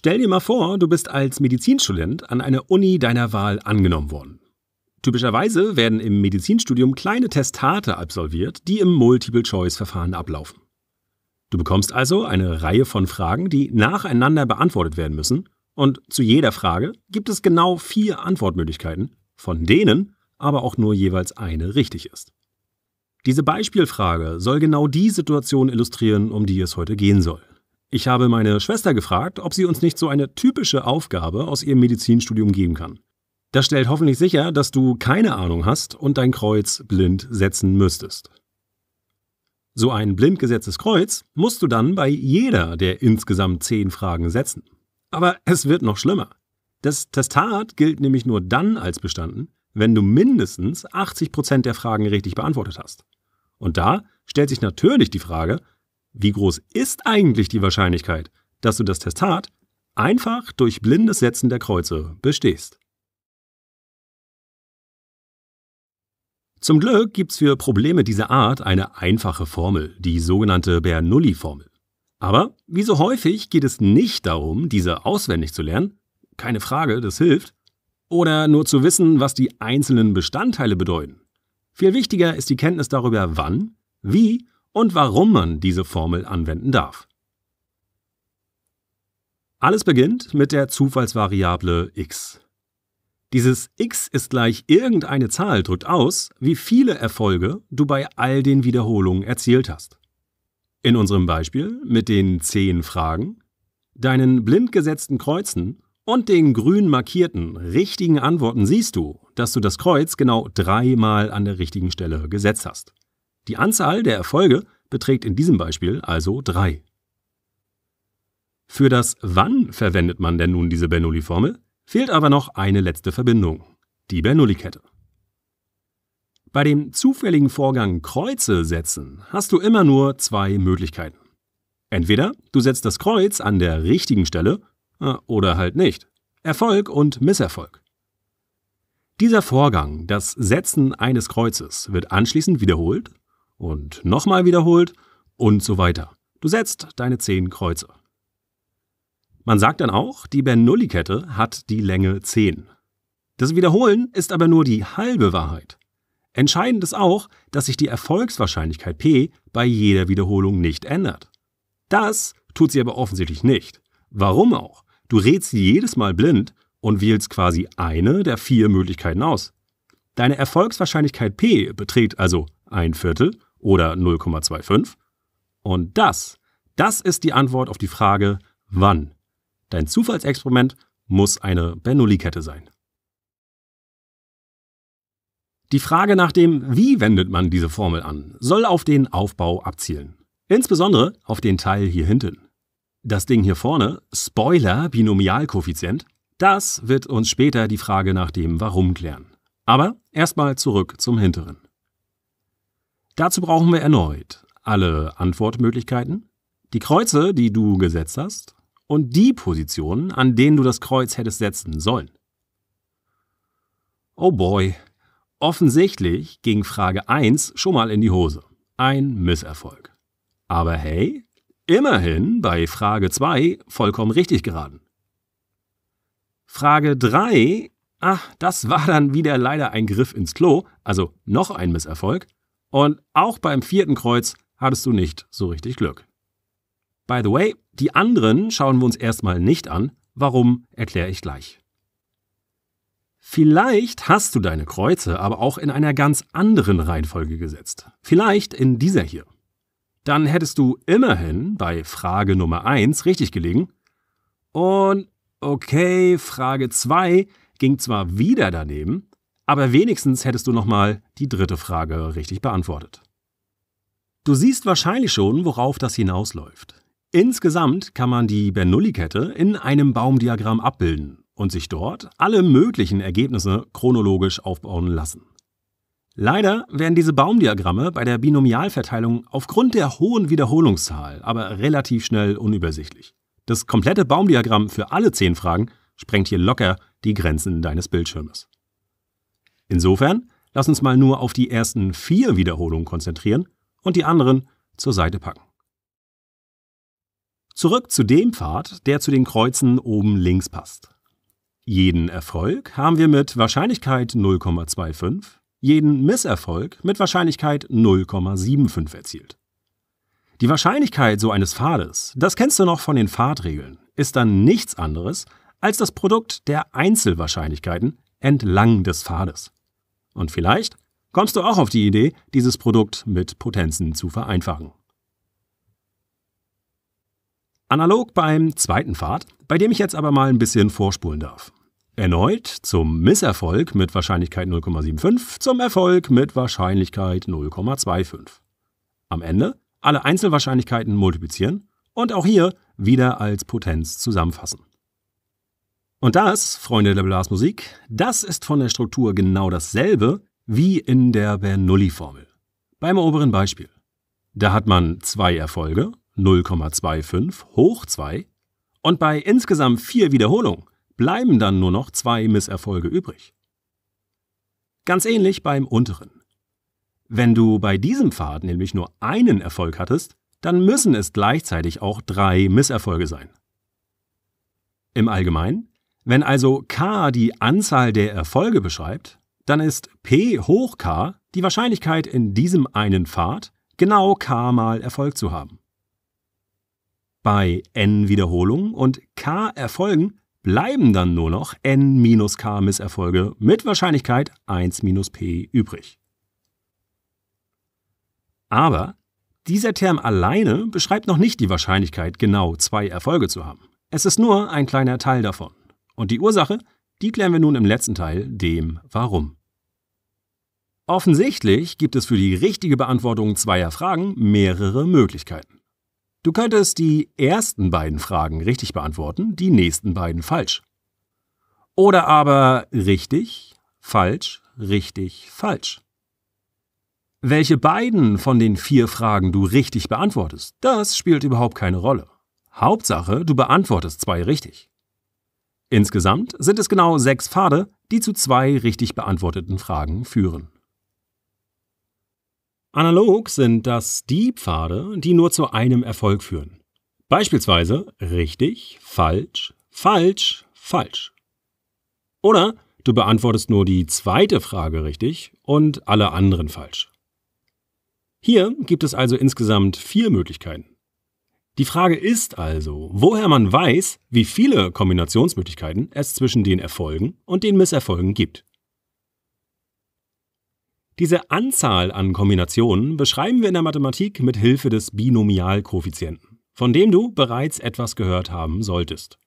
Stell dir mal vor, du bist als Medizinstudent an einer Uni deiner Wahl angenommen worden. Typischerweise werden im Medizinstudium kleine Testate absolviert, die im Multiple-Choice-Verfahren ablaufen. Du bekommst also eine Reihe von Fragen, die nacheinander beantwortet werden müssen, und zu jeder Frage gibt es genau vier Antwortmöglichkeiten, von denen aber auch nur jeweils eine richtig ist. Diese Beispielfrage soll genau die Situation illustrieren, um die es heute gehen soll. Ich habe meine Schwester gefragt, ob sie uns nicht so eine typische Aufgabe aus ihrem Medizinstudium geben kann. Das stellt hoffentlich sicher, dass du keine Ahnung hast und dein Kreuz blind setzen müsstest. So ein blind gesetztes Kreuz musst du dann bei jeder der insgesamt zehn Fragen setzen. Aber es wird noch schlimmer. Das Testat gilt nämlich nur dann als bestanden, wenn du mindestens 80% der Fragen richtig beantwortet hast. Und da stellt sich natürlich die Frage, wie groß ist eigentlich die Wahrscheinlichkeit, dass du das Testat einfach durch blindes Setzen der Kreuze bestehst? Zum Glück gibt es für Probleme dieser Art eine einfache Formel, die sogenannte Bernoulli-Formel. Aber wie so häufig geht es nicht darum, diese auswendig zu lernen, keine Frage, das hilft, oder nur zu wissen, was die einzelnen Bestandteile bedeuten. Viel wichtiger ist die Kenntnis darüber, wann, wie und warum man diese Formel anwenden darf. Alles beginnt mit der Zufallsvariable x. Dieses x ist gleich irgendeine Zahl drückt aus, wie viele Erfolge du bei all den Wiederholungen erzielt hast. In unserem Beispiel mit den 10 Fragen, deinen blind gesetzten Kreuzen und den grün markierten richtigen Antworten siehst du, dass du das Kreuz genau dreimal an der richtigen Stelle gesetzt hast. Die Anzahl der Erfolge beträgt in diesem Beispiel also 3. Für das Wann verwendet man denn nun diese Bernoulli-Formel, fehlt aber noch eine letzte Verbindung, die Bernoulli-Kette. Bei dem zufälligen Vorgang Kreuze setzen hast du immer nur zwei Möglichkeiten. Entweder du setzt das Kreuz an der richtigen Stelle äh, oder halt nicht. Erfolg und Misserfolg. Dieser Vorgang, das Setzen eines Kreuzes, wird anschließend wiederholt und nochmal wiederholt und so weiter. Du setzt deine zehn Kreuze. Man sagt dann auch, die Bernoulli-Kette hat die Länge 10. Das Wiederholen ist aber nur die halbe Wahrheit. Entscheidend ist auch, dass sich die Erfolgswahrscheinlichkeit P bei jeder Wiederholung nicht ändert. Das tut sie aber offensichtlich nicht. Warum auch? Du rätst jedes Mal blind und wählst quasi eine der vier Möglichkeiten aus. Deine Erfolgswahrscheinlichkeit P beträgt also ein Viertel oder 0,25? Und das, das ist die Antwort auf die Frage, wann. Dein Zufallsexperiment muss eine Bernoulli-Kette sein. Die Frage nach dem, wie wendet man diese Formel an, soll auf den Aufbau abzielen. Insbesondere auf den Teil hier hinten. Das Ding hier vorne, Spoiler, Binomialkoeffizient, das wird uns später die Frage nach dem Warum klären. Aber erstmal zurück zum hinteren. Dazu brauchen wir erneut alle Antwortmöglichkeiten, die Kreuze, die du gesetzt hast, und die Positionen, an denen du das Kreuz hättest setzen sollen. Oh boy, offensichtlich ging Frage 1 schon mal in die Hose. Ein Misserfolg. Aber hey, immerhin bei Frage 2 vollkommen richtig geraten. Frage 3, ach, das war dann wieder leider ein Griff ins Klo, also noch ein Misserfolg. Und auch beim vierten Kreuz hattest du nicht so richtig Glück. By the way, die anderen schauen wir uns erstmal nicht an. Warum, erkläre ich gleich. Vielleicht hast du deine Kreuze aber auch in einer ganz anderen Reihenfolge gesetzt. Vielleicht in dieser hier. Dann hättest du immerhin bei Frage Nummer 1 richtig gelegen. Und okay, Frage 2 ging zwar wieder daneben, aber wenigstens hättest du nochmal die dritte Frage richtig beantwortet. Du siehst wahrscheinlich schon, worauf das hinausläuft. Insgesamt kann man die Bernoulli-Kette in einem Baumdiagramm abbilden und sich dort alle möglichen Ergebnisse chronologisch aufbauen lassen. Leider werden diese Baumdiagramme bei der Binomialverteilung aufgrund der hohen Wiederholungszahl aber relativ schnell unübersichtlich. Das komplette Baumdiagramm für alle zehn Fragen sprengt hier locker die Grenzen deines Bildschirmes. Insofern, lass uns mal nur auf die ersten vier Wiederholungen konzentrieren und die anderen zur Seite packen. Zurück zu dem Pfad, der zu den Kreuzen oben links passt. Jeden Erfolg haben wir mit Wahrscheinlichkeit 0,25, jeden Misserfolg mit Wahrscheinlichkeit 0,75 erzielt. Die Wahrscheinlichkeit so eines Pfades, das kennst du noch von den Pfadregeln, ist dann nichts anderes als das Produkt der Einzelwahrscheinlichkeiten entlang des Pfades. Und vielleicht kommst du auch auf die Idee, dieses Produkt mit Potenzen zu vereinfachen. Analog beim zweiten Pfad, bei dem ich jetzt aber mal ein bisschen vorspulen darf. Erneut zum Misserfolg mit Wahrscheinlichkeit 0,75, zum Erfolg mit Wahrscheinlichkeit 0,25. Am Ende alle Einzelwahrscheinlichkeiten multiplizieren und auch hier wieder als Potenz zusammenfassen. Und das, Freunde der Blasmusik, das ist von der Struktur genau dasselbe wie in der Bernoulli-Formel. Beim oberen Beispiel. Da hat man zwei Erfolge, 0,25 hoch 2, und bei insgesamt vier Wiederholungen bleiben dann nur noch zwei Misserfolge übrig. Ganz ähnlich beim unteren. Wenn du bei diesem Pfad nämlich nur einen Erfolg hattest, dann müssen es gleichzeitig auch drei Misserfolge sein. Im Allgemeinen wenn also k die Anzahl der Erfolge beschreibt, dann ist p hoch k die Wahrscheinlichkeit, in diesem einen Pfad genau k mal Erfolg zu haben. Bei n Wiederholungen und k Erfolgen bleiben dann nur noch n minus k Misserfolge mit Wahrscheinlichkeit 1 minus p übrig. Aber dieser Term alleine beschreibt noch nicht die Wahrscheinlichkeit, genau zwei Erfolge zu haben. Es ist nur ein kleiner Teil davon. Und die Ursache, die klären wir nun im letzten Teil, dem Warum. Offensichtlich gibt es für die richtige Beantwortung zweier Fragen mehrere Möglichkeiten. Du könntest die ersten beiden Fragen richtig beantworten, die nächsten beiden falsch. Oder aber richtig, falsch, richtig, falsch. Welche beiden von den vier Fragen du richtig beantwortest, das spielt überhaupt keine Rolle. Hauptsache, du beantwortest zwei richtig. Insgesamt sind es genau sechs Pfade, die zu zwei richtig beantworteten Fragen führen. Analog sind das die Pfade, die nur zu einem Erfolg führen. Beispielsweise richtig, falsch, falsch, falsch. Oder du beantwortest nur die zweite Frage richtig und alle anderen falsch. Hier gibt es also insgesamt vier Möglichkeiten. Die Frage ist also, woher man weiß, wie viele Kombinationsmöglichkeiten es zwischen den Erfolgen und den Misserfolgen gibt. Diese Anzahl an Kombinationen beschreiben wir in der Mathematik mit Hilfe des Binomialkoeffizienten, von dem du bereits etwas gehört haben solltest.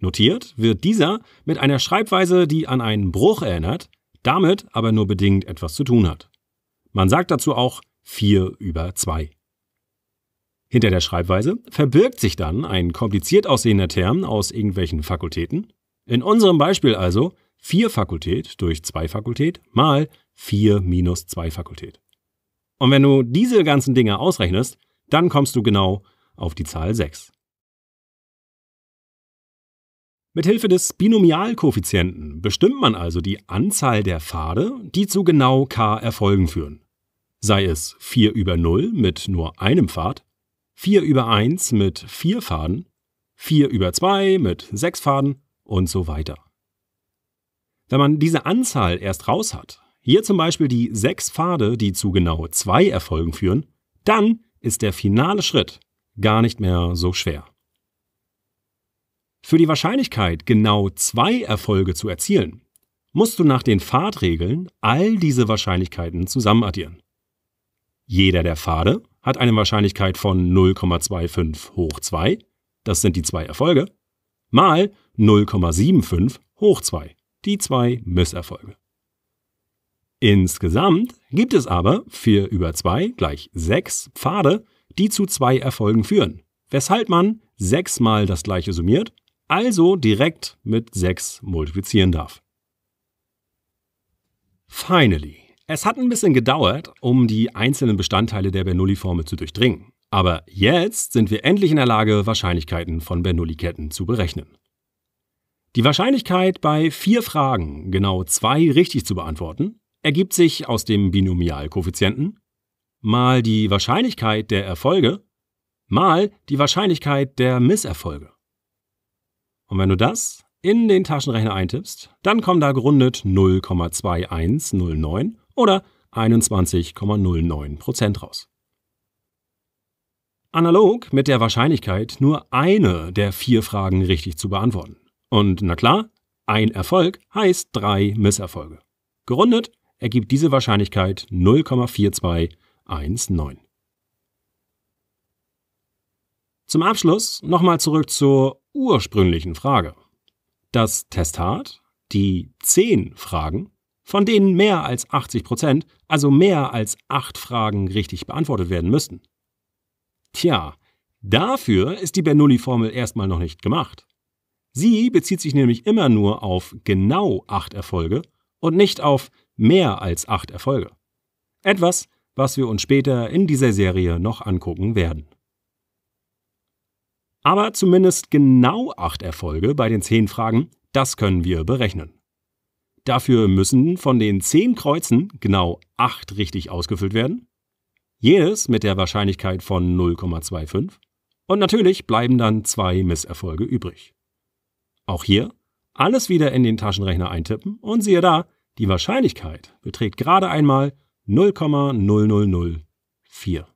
Notiert wird dieser mit einer Schreibweise, die an einen Bruch erinnert, damit aber nur bedingt etwas zu tun hat. Man sagt dazu auch 4 über 2. Hinter der Schreibweise verbirgt sich dann ein kompliziert aussehender Term aus irgendwelchen Fakultäten. In unserem Beispiel also 4 Fakultät durch 2 Fakultät mal 4 minus 2 Fakultät. Und wenn du diese ganzen Dinge ausrechnest, dann kommst du genau auf die Zahl 6. Mithilfe des Binomialkoeffizienten bestimmt man also die Anzahl der Pfade, die zu genau k Erfolgen führen. Sei es 4 über 0 mit nur einem Pfad 4 über 1 mit 4 Faden, 4 über 2 mit 6 Faden und so weiter. Wenn man diese Anzahl erst raus hat, hier zum Beispiel die 6 Pfade, die zu genau 2 Erfolgen führen, dann ist der finale Schritt gar nicht mehr so schwer. Für die Wahrscheinlichkeit, genau zwei Erfolge zu erzielen, musst du nach den Fahrtregeln all diese Wahrscheinlichkeiten zusammenaddieren. Jeder der Pfade hat eine Wahrscheinlichkeit von 0,25 hoch 2, das sind die zwei Erfolge, mal 0,75 hoch 2, die zwei Misserfolge. Insgesamt gibt es aber 4 über 2 gleich 6 Pfade, die zu zwei Erfolgen führen, weshalb man 6 mal das gleiche summiert, also direkt mit 6 multiplizieren darf. Finally, es hat ein bisschen gedauert, um die einzelnen Bestandteile der Bernoulli-Formel zu durchdringen. Aber jetzt sind wir endlich in der Lage, Wahrscheinlichkeiten von Bernoulli-Ketten zu berechnen. Die Wahrscheinlichkeit, bei vier Fragen genau zwei richtig zu beantworten, ergibt sich aus dem Binomialkoeffizienten mal die Wahrscheinlichkeit der Erfolge mal die Wahrscheinlichkeit der Misserfolge. Und wenn du das in den Taschenrechner eintippst, dann kommen da gerundet 0,2109 oder 21,09 Prozent raus. Analog mit der Wahrscheinlichkeit, nur eine der vier Fragen richtig zu beantworten. Und na klar, ein Erfolg heißt drei Misserfolge. Gerundet ergibt diese Wahrscheinlichkeit 0,4219. Zum Abschluss nochmal zurück zur ursprünglichen Frage. Das Testat, die 10 Fragen, von denen mehr als 80 Prozent, also mehr als acht Fragen richtig beantwortet werden müssten. Tja, dafür ist die Bernoulli-Formel erstmal noch nicht gemacht. Sie bezieht sich nämlich immer nur auf genau acht Erfolge und nicht auf mehr als acht Erfolge. Etwas, was wir uns später in dieser Serie noch angucken werden. Aber zumindest genau acht Erfolge bei den zehn Fragen, das können wir berechnen. Dafür müssen von den zehn Kreuzen genau acht richtig ausgefüllt werden. Jedes mit der Wahrscheinlichkeit von 0,25. Und natürlich bleiben dann zwei Misserfolge übrig. Auch hier alles wieder in den Taschenrechner eintippen und siehe da, die Wahrscheinlichkeit beträgt gerade einmal 0,0004.